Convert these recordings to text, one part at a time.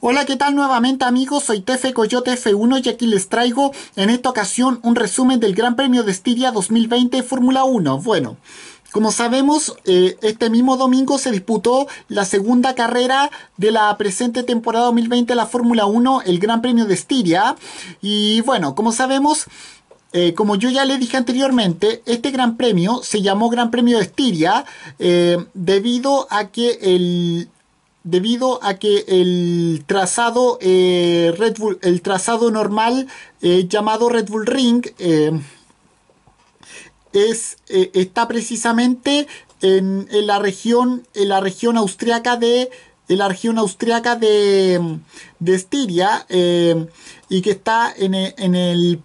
Hola, ¿qué tal nuevamente amigos? Soy Tefe Coyote F1 y aquí les traigo en esta ocasión un resumen del Gran Premio de Estiria 2020 Fórmula 1. Bueno, como sabemos, eh, este mismo domingo se disputó la segunda carrera de la presente temporada 2020 de la Fórmula 1, el Gran Premio de Estiria. Y bueno, como sabemos... Eh, como yo ya le dije anteriormente, este gran premio se llamó Gran Premio de Estiria eh, debido a que el, debido a que el trazado, eh, Red el trazado normal eh, llamado Red Bull Ring eh, es, está precisamente en, la región, en la región austriaca de la austriaca de, Estiria y que está en, el,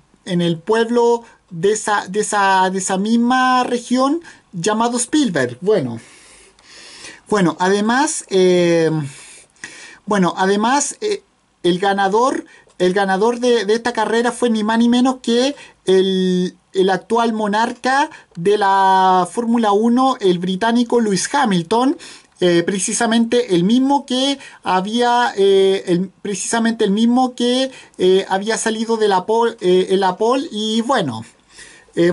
pueblo de esa, de, esa, de esa misma región llamado Spielberg. Bueno. Bueno, además, eh, bueno, además eh, el ganador, el ganador de, esta carrera fue ni más ni menos que el, actual monarca de la Fórmula 1, el británico Lewis Hamilton, eh, precisamente el mismo que había precisamente el mismo que había salido de la pol, el Apol y bueno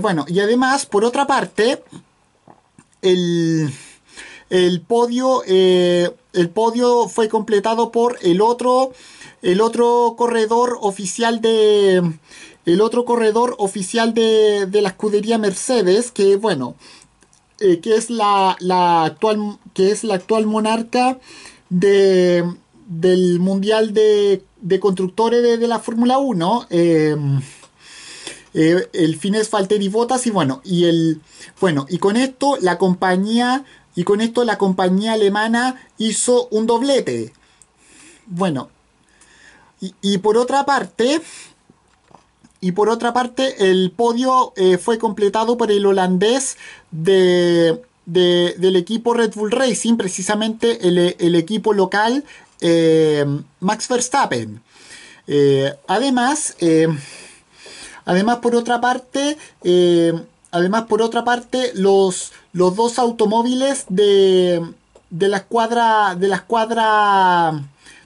bueno y además por otra parte el el podio, eh, el podio fue completado por el otro, el otro corredor oficial de, el otro corredor oficial de, la escudería Mercedes, que bueno, eh, que es la, actual, que es la actual monarca del Mundial de, de Constructores de, la Fórmula 1. Eh, el Fines Falteri Botas y bueno, y el bueno, y con esto la compañía y con esto la compañía alemana hizo un doblete. Bueno, y, por otra parte, y por otra parte, el podio eh, fue completado por el holandés de, del equipo Red Bull Racing, precisamente el, equipo local eh, Max Verstappen. Eh, además, además, por otra parte, Además, por otra parte, los, los dos automóviles de, la escuadra de la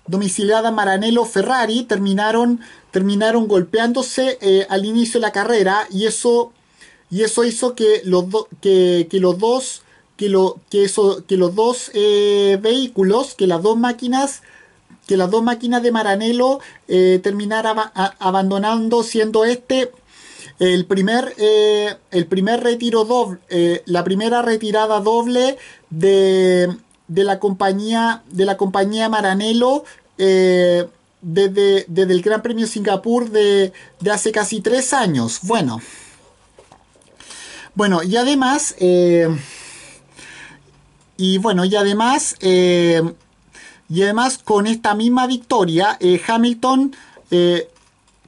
domiciliada Maranello Ferrari terminaron terminaron golpeándose eh, al inicio de la carrera y eso y eso hizo que los que, los dos que lo que eso que los dos eh, vehículos que las dos máquinas que las dos máquinas de Maranello eh, terminaran abandonando siendo este el primer, eh, el primer retiro doble, eh, la primera retirada doble de, de, la, compañía, de la compañía Maranello eh, desde, desde, el Gran Premio Singapur de, de, hace casi tres años. Bueno, bueno y además, y bueno, y además, y además con esta misma victoria, Hamilton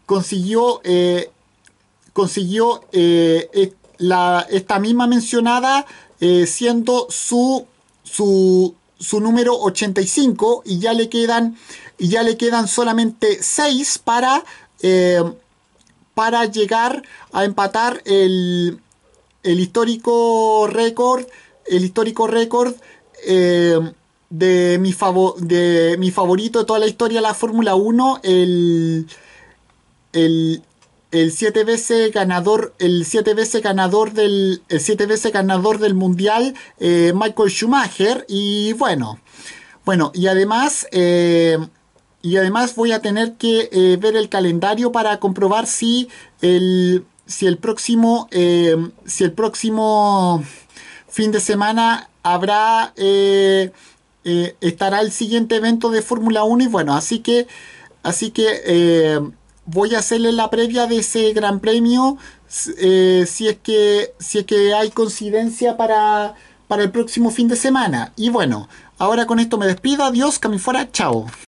consiguió consiguió eh, la, esta misma mencionada eh, siendo su, su, número 85 y ya le quedan, y ya le quedan solamente 6 para, eh, para llegar a empatar el, el histórico récord el histórico récord de mi, de mi favorito de toda la historia de la Fórmula 1, el, el el siete veces ganador, el ganador del, veces ganador del mundial, eh, Michael Schumacher. Y bueno, bueno, y además, eh, y además voy a tener que eh, ver el calendario para comprobar si el, si el próximo, si el próximo fin de semana habrá, estará el siguiente evento de Fórmula 1 y bueno, así que, así que, voy a hacerle la previa de ese gran premio eh, si, es que, si es que hay coincidencia para, para el próximo fin de semana. Y bueno, ahora con esto me despido, adiós, que fuera, chao.